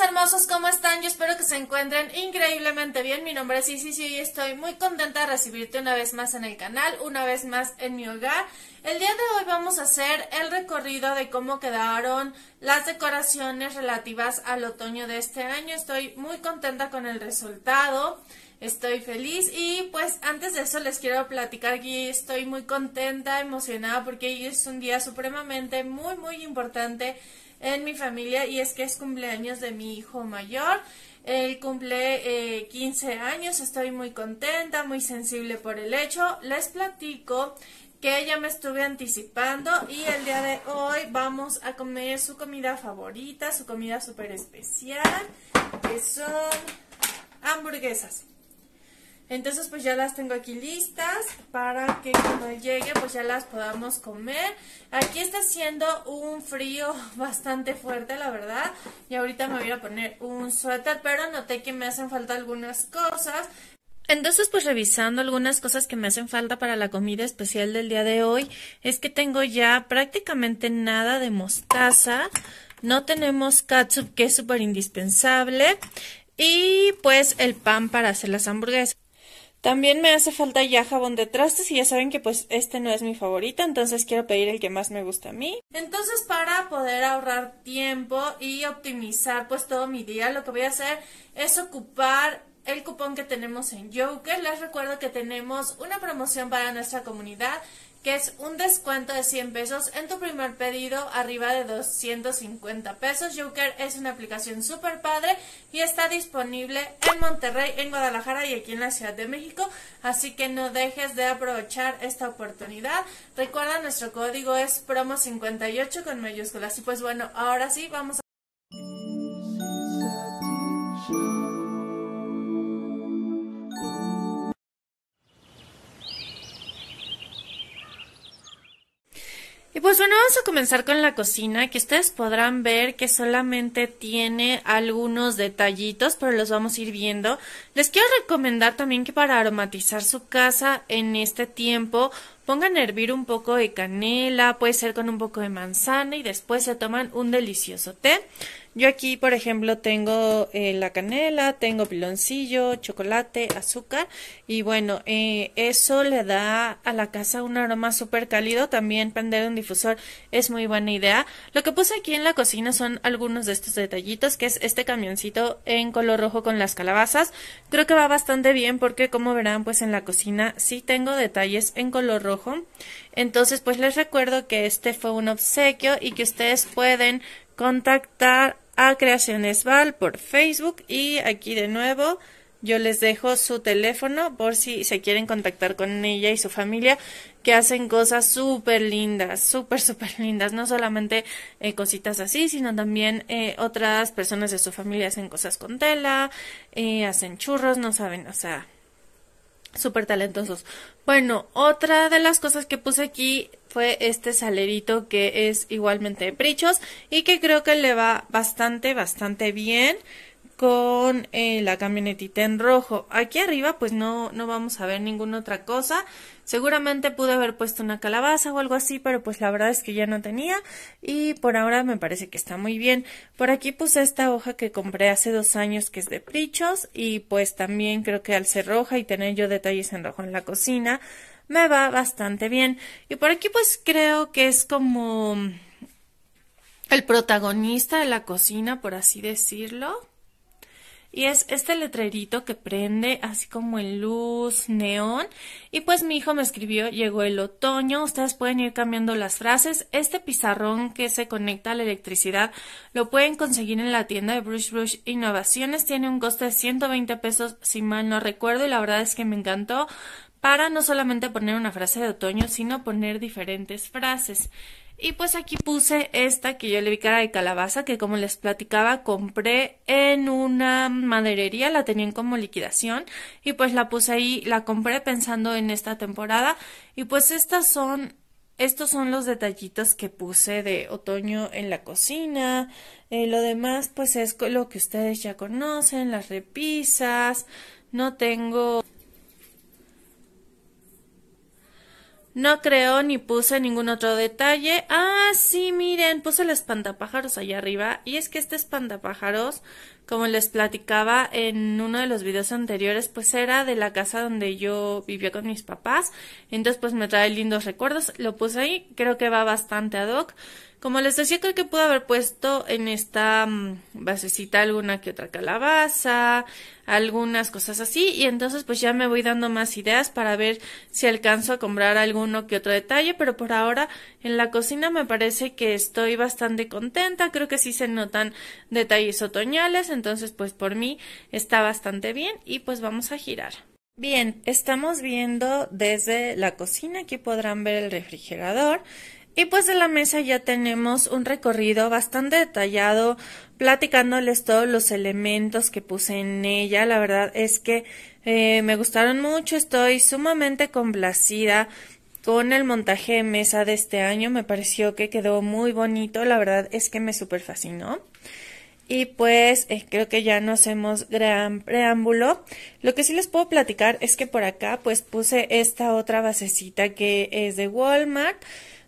hermosos, ¿cómo están? Yo espero que se encuentren increíblemente bien. Mi nombre es Isis y estoy muy contenta de recibirte una vez más en el canal, una vez más en mi hogar. El día de hoy vamos a hacer el recorrido de cómo quedaron las decoraciones relativas al otoño de este año. Estoy muy contenta con el resultado. Estoy feliz y pues antes de eso les quiero platicar que estoy muy contenta, emocionada porque hoy es un día supremamente muy muy importante en mi familia y es que es cumpleaños de mi hijo mayor. Él cumple 15 eh, años, estoy muy contenta, muy sensible por el hecho. Les platico que ya me estuve anticipando y el día de hoy vamos a comer su comida favorita, su comida súper especial, que son hamburguesas. Entonces pues ya las tengo aquí listas para que cuando llegue pues ya las podamos comer. Aquí está haciendo un frío bastante fuerte la verdad y ahorita me voy a poner un suéter pero noté que me hacen falta algunas cosas. Entonces, pues revisando algunas cosas que me hacen falta para la comida especial del día de hoy, es que tengo ya prácticamente nada de mostaza, no tenemos katsup que es súper indispensable y pues el pan para hacer las hamburguesas. También me hace falta ya jabón de trastes y ya saben que pues este no es mi favorito, entonces quiero pedir el que más me gusta a mí. Entonces para poder ahorrar tiempo y optimizar pues todo mi día, lo que voy a hacer es ocupar el cupón que tenemos en Joker. Les recuerdo que tenemos una promoción para nuestra comunidad que es un descuento de 100 pesos en tu primer pedido arriba de 250 pesos. Joker es una aplicación súper padre y está disponible en Monterrey, en Guadalajara y aquí en la Ciudad de México, así que no dejes de aprovechar esta oportunidad. Recuerda, nuestro código es promo58 con mayúsculas. Y pues bueno, ahora sí, vamos a... vamos a comenzar con la cocina, que ustedes podrán ver que solamente tiene algunos detallitos, pero los vamos a ir viendo. Les quiero recomendar también que para aromatizar su casa en este tiempo, pongan a hervir un poco de canela, puede ser con un poco de manzana y después se toman un delicioso té. Yo aquí, por ejemplo, tengo eh, la canela, tengo piloncillo, chocolate, azúcar y bueno, eh, eso le da a la casa un aroma súper cálido. También prender un difusor es muy buena idea. Lo que puse aquí en la cocina son algunos de estos detallitos, que es este camioncito en color rojo con las calabazas. Creo que va bastante bien porque como verán, pues en la cocina sí tengo detalles en color rojo. Entonces, pues les recuerdo que este fue un obsequio y que ustedes pueden contactar a Creaciones Val por Facebook y aquí de nuevo yo les dejo su teléfono por si se quieren contactar con ella y su familia que hacen cosas súper lindas, súper, súper lindas. No solamente eh, cositas así, sino también eh, otras personas de su familia hacen cosas con tela, eh, hacen churros, no saben, o sea, súper talentosos. Bueno, otra de las cosas que puse aquí fue este salerito que es igualmente de prichos y que creo que le va bastante, bastante bien con eh, la camionetita en rojo. Aquí arriba pues no, no vamos a ver ninguna otra cosa. Seguramente pude haber puesto una calabaza o algo así, pero pues la verdad es que ya no tenía y por ahora me parece que está muy bien. Por aquí puse esta hoja que compré hace dos años que es de prichos y pues también creo que al ser roja y tener yo detalles en rojo en la cocina, me va bastante bien. Y por aquí pues creo que es como el protagonista de la cocina, por así decirlo. Y es este letrerito que prende así como en luz neón. Y pues mi hijo me escribió, llegó el otoño, ustedes pueden ir cambiando las frases. Este pizarrón que se conecta a la electricidad lo pueden conseguir en la tienda de Brush Brush Innovaciones. Tiene un coste de 120 pesos si mal no recuerdo y la verdad es que me encantó para no solamente poner una frase de otoño, sino poner diferentes frases. Y pues aquí puse esta que yo le vi cara de calabaza, que como les platicaba compré en una maderería, la tenían como liquidación y pues la puse ahí, la compré pensando en esta temporada y pues estas son estos son los detallitos que puse de otoño en la cocina. Eh, lo demás, pues es lo que ustedes ya conocen, las repisas. No tengo No creo ni puse ningún otro detalle. Ah, sí, miren, puse el espantapájaros allá arriba. Y es que este espantapájaros, como les platicaba en uno de los videos anteriores, pues era de la casa donde yo vivía con mis papás. Entonces, pues me trae lindos recuerdos. Lo puse ahí, creo que va bastante ad hoc. Como les decía, creo que pude haber puesto en esta mm, basecita alguna que otra calabaza, algunas cosas así, y entonces pues ya me voy dando más ideas para ver si alcanzo a comprar alguno que otro detalle, pero por ahora en la cocina me parece que estoy bastante contenta, creo que sí se notan detalles otoñales, entonces pues por mí está bastante bien y pues vamos a girar. Bien, estamos viendo desde la cocina, aquí podrán ver el refrigerador. Y pues de la mesa ya tenemos un recorrido bastante detallado, platicándoles todos los elementos que puse en ella. La verdad es que eh, me gustaron mucho, estoy sumamente complacida con el montaje de mesa de este año. Me pareció que quedó muy bonito, la verdad es que me super fascinó. Y pues eh, creo que ya no hacemos gran preámbulo. Lo que sí les puedo platicar es que por acá pues puse esta otra basecita que es de Walmart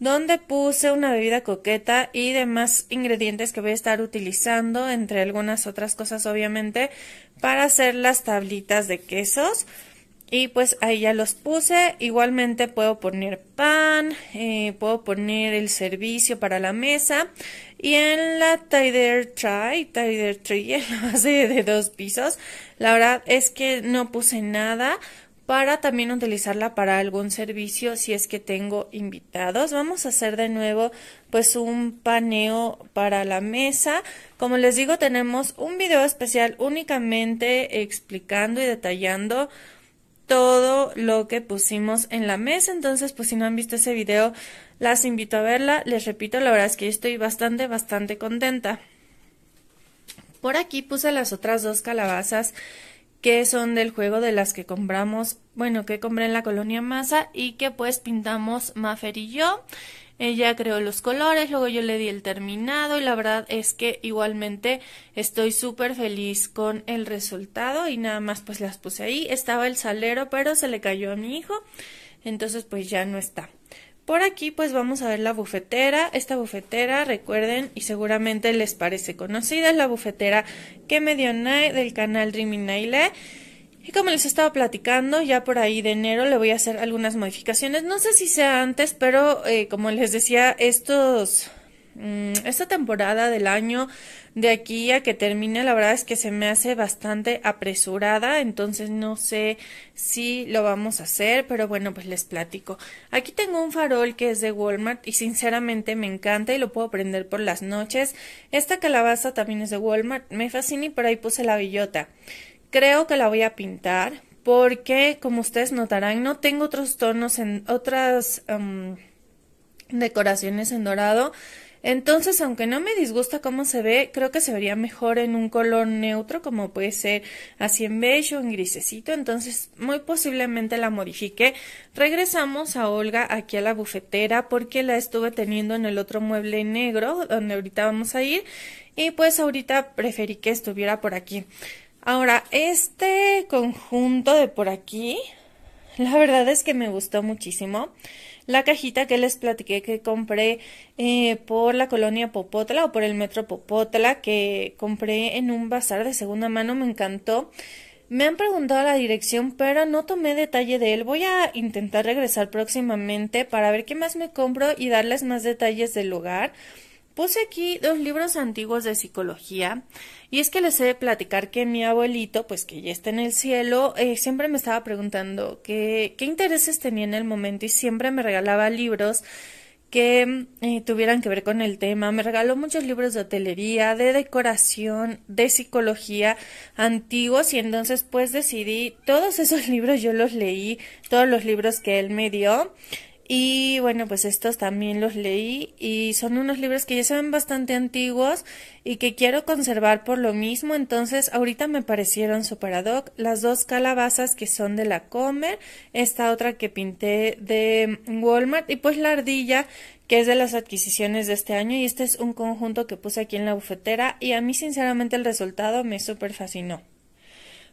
donde puse una bebida coqueta y demás ingredientes que voy a estar utilizando, entre algunas otras cosas obviamente, para hacer las tablitas de quesos. Y pues ahí ya los puse. Igualmente puedo poner pan, eh, puedo poner el servicio para la mesa. Y en la Tider Try, Tider Tree, en la base de dos pisos, la verdad es que no puse nada para también utilizarla para algún servicio si es que tengo invitados. Vamos a hacer de nuevo pues un paneo para la mesa. Como les digo, tenemos un video especial únicamente explicando y detallando todo lo que pusimos en la mesa. Entonces, pues si no han visto ese video, las invito a verla. Les repito, la verdad es que estoy bastante, bastante contenta. Por aquí puse las otras dos calabazas que son del juego de las que compramos, bueno, que compré en la colonia Masa y que pues pintamos Maffer y yo. Ella creó los colores, luego yo le di el terminado y la verdad es que igualmente estoy súper feliz con el resultado y nada más pues las puse ahí. Estaba el salero pero se le cayó a mi hijo, entonces pues ya no está. Por aquí pues vamos a ver la bufetera. Esta bufetera, recuerden, y seguramente les parece conocida, es la bufetera que me dio del canal Dreaming Naile. Y como les estaba platicando, ya por ahí de enero le voy a hacer algunas modificaciones. No sé si sea antes, pero eh, como les decía, estos Mm, esta temporada del año de aquí a que termine, la verdad es que se me hace bastante apresurada, entonces no sé si lo vamos a hacer, pero bueno, pues les platico. Aquí tengo un farol que es de Walmart y sinceramente me encanta y lo puedo prender por las noches. Esta calabaza también es de Walmart, me fascina y por ahí puse la bellota. Creo que la voy a pintar porque, como ustedes notarán, no tengo otros tonos en otras em, decoraciones en dorado entonces, aunque no me disgusta cómo se ve, creo que se vería mejor en un color neutro, como puede ser así en beige o en grisecito. Entonces, muy posiblemente la modifique. Regresamos a Olga aquí a la bufetera porque la estuve teniendo en el otro mueble negro, donde ahorita vamos a ir. Y pues ahorita preferí que estuviera por aquí. Ahora, este conjunto de por aquí, la verdad es que me gustó muchísimo la cajita que les platiqué que compré eh, por la colonia Popotla o por el metro Popotla que compré en un bazar de segunda mano, me encantó. Me han preguntado la dirección, pero no tomé detalle de él. Voy a intentar regresar próximamente para ver qué más me compro y darles más detalles del lugar. Puse aquí dos libros antiguos de psicología y es que les he de platicar que mi abuelito, pues que ya está en el cielo, eh, siempre me estaba preguntando qué, intereses tenía en el momento y siempre me regalaba libros que eh, tuvieran que ver con el tema. Me regaló muchos libros de hotelería, de decoración, de psicología antiguos y entonces pues decidí todos esos libros yo los leí, todos los libros que él me dio y bueno, pues estos también los leí y son unos libros que ya se ven bastante antiguos y que quiero conservar por lo mismo. Entonces, ahorita me parecieron super ad hoc. Las dos calabazas que son de la Comer, esta otra que pinté de Walmart y pues la ardilla que es de las adquisiciones de este año y este es un conjunto que puse aquí en la bufetera y a mí sinceramente el resultado me super fascinó.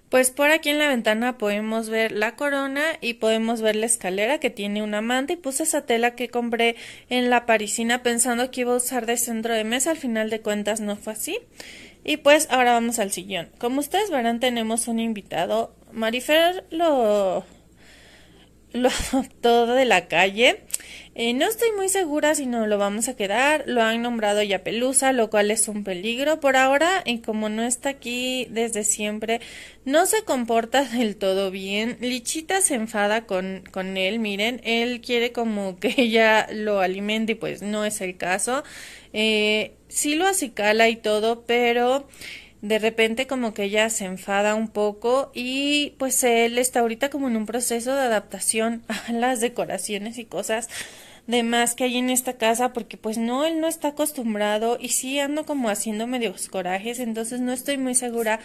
Pues por aquí en la ventana podemos ver la corona y podemos ver la escalera que tiene una manta y puse esa tela que compré en la parisina pensando que iba a usar de centro de mesa, al final de cuentas no fue así. Y pues ahora vamos al sillón. Como ustedes verán tenemos un invitado, Marifer lo, lo adoptó de la calle eh, no estoy muy segura si no lo vamos a quedar. Lo han nombrado ya Pelusa, lo cual es un peligro por ahora. Y eh, como no está aquí desde siempre, no se comporta del todo bien. Lichita se enfada con, con él. Miren, él quiere como que ella lo alimente y pues no es el caso. Eh, sí lo acicala y todo, pero de repente como que ella se enfada un poco y pues él está ahorita como en un proceso de adaptación a las decoraciones y cosas de más que hay en esta casa porque pues no, él no está acostumbrado y sí ando como haciendo medios corajes, entonces no estoy muy segura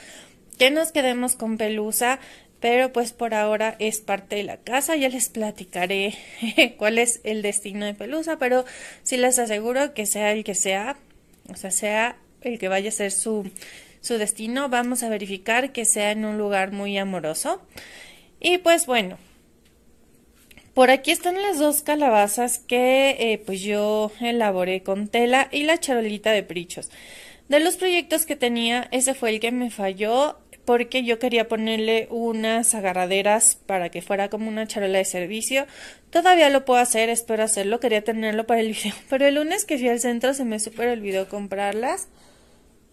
que nos quedemos con Pelusa, pero pues por ahora es parte de la casa, ya les platicaré cuál es el destino de Pelusa, pero sí les aseguro que sea el que sea, o sea, sea el que vaya a ser su, su destino, vamos a verificar que sea en un lugar muy amoroso. Y pues bueno, por aquí están las dos calabazas que eh, pues yo elaboré con tela y la charolita de prichos. De los proyectos que tenía, ese fue el que me falló porque yo quería ponerle unas agarraderas para que fuera como una charola de servicio. Todavía lo puedo hacer, espero hacerlo, quería tenerlo para el video, pero el lunes que fui al centro se me super olvidó comprarlas.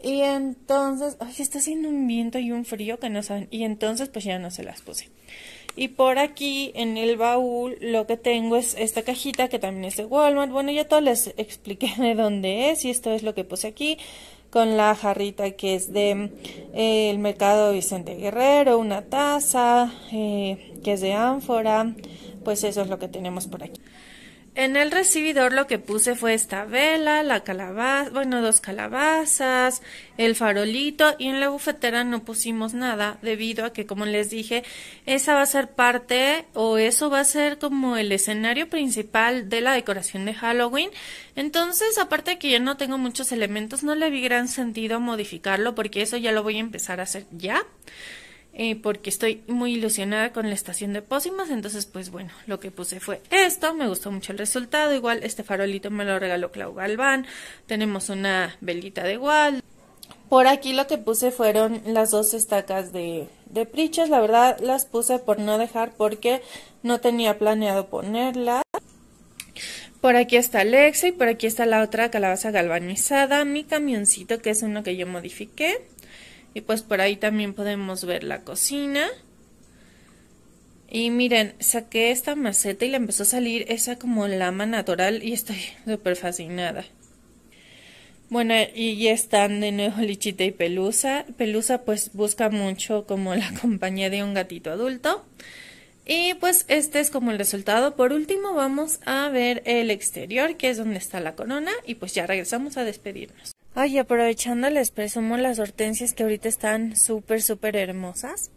Y entonces, ay, está haciendo un viento y un frío que no saben. Y entonces pues ya no se las puse. Y por aquí en el baúl lo que tengo es esta cajita que también es de Walmart. Bueno, ya todo les expliqué de dónde es y esto es lo que puse aquí con la jarrita que es de eh, el mercado Vicente Guerrero, una taza eh, que es de ánfora, pues eso es lo que tenemos por aquí. En el recibidor lo que puse fue esta vela, la calabaza, bueno, dos calabazas, el farolito y en la bufetera no pusimos nada debido a que, como les dije, esa va a ser parte o eso va a ser como el escenario principal de la decoración de Halloween. Entonces, aparte de que yo no tengo muchos elementos, no le vi gran sentido modificarlo porque eso ya lo voy a empezar a hacer ya. Eh, porque estoy muy ilusionada con la estación de pócimas, entonces pues bueno, lo que puse fue esto, me gustó mucho el resultado, igual este farolito me lo regaló Clau Galván, tenemos una velita de igual. Por aquí lo que puse fueron las dos estacas de, de la verdad las puse por no dejar porque no tenía planeado ponerlas. Por aquí está Alexa y por aquí está la otra calabaza galvanizada, mi camioncito que es uno que yo modifiqué. Y pues por ahí también podemos ver la cocina. Y miren, saqué esta maceta y le empezó a salir esa como lama natural y estoy súper fascinada. Bueno, y ya están de nuevo Lichita y Pelusa. Pelusa pues busca mucho como la compañía de un gatito adulto. Y pues este es como el resultado. Por último vamos a ver el exterior, que es donde está la corona. Y pues ya regresamos a despedirnos. Ay, aprovechando les presumo las hortensias que ahorita están súper, súper hermosas.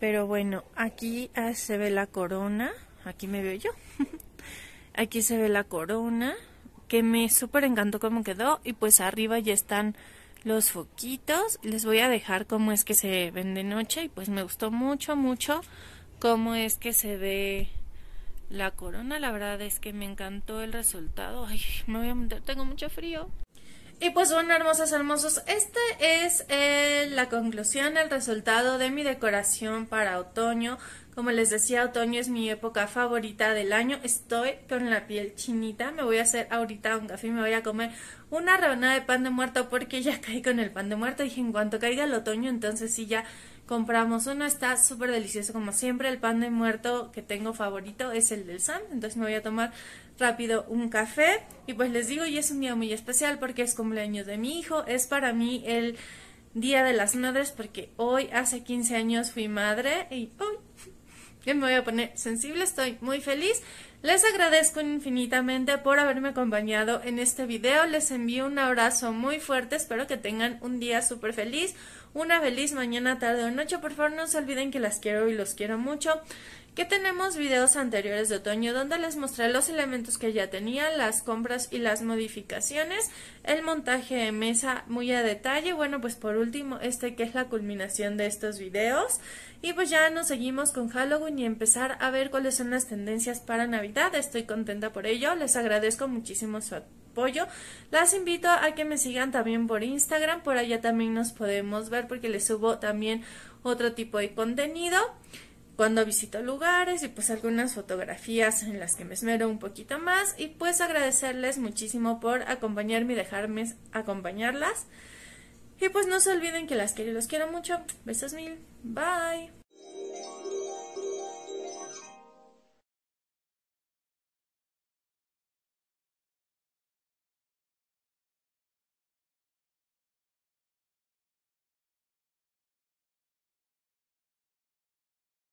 Pero bueno, aquí ah, se ve la corona. Aquí me veo yo. aquí se ve la corona, que me súper encantó cómo quedó. Y pues arriba ya están los foquitos. Les voy a dejar cómo es que se ven de noche. Y pues me gustó mucho, mucho cómo es que se ve la corona. La verdad es que me encantó el resultado. Ay, me voy a meter, tengo mucho frío. Y pues bueno, hermosos, hermosos, esta es eh, la conclusión, el resultado de mi decoración para otoño. Como les decía, otoño es mi época favorita del año. Estoy con la piel chinita. Me voy a hacer ahorita un café y me voy a comer una rebanada de pan de muerto porque ya caí con el pan de muerto. Dije, en cuanto caiga el otoño, entonces sí ya compramos uno, está súper delicioso como siempre, el pan de muerto que tengo favorito es el del Sam, entonces me voy a tomar rápido un café y pues les digo, y es un día muy especial porque es cumpleaños de mi hijo, es para mí el Día de las Madres porque hoy hace 15 años fui madre y hoy me voy a poner sensible, estoy muy feliz. Les agradezco infinitamente por haberme acompañado en este video. Les envío un abrazo muy fuerte. Espero que tengan un día súper feliz, una feliz mañana, tarde o noche. Por favor, no se olviden que las quiero y los quiero mucho. Que tenemos videos anteriores de otoño donde les mostré los elementos que ya tenía, las compras y las modificaciones, el montaje de mesa muy a detalle. Bueno, pues por último, este que es la culminación de estos videos. Y pues ya nos seguimos con Halloween y empezar a ver cuáles son las tendencias para Navidad. Estoy contenta por ello. Les agradezco muchísimo su atención apoyo. Las invito a que me sigan también por Instagram, por allá también nos podemos ver porque les subo también otro tipo de contenido cuando visito lugares y pues algunas fotografías en las que me esmero un poquito más y pues agradecerles muchísimo por acompañarme y dejarme acompañarlas. Y pues no se olviden que las quiero los quiero mucho. Besos mil. Bye.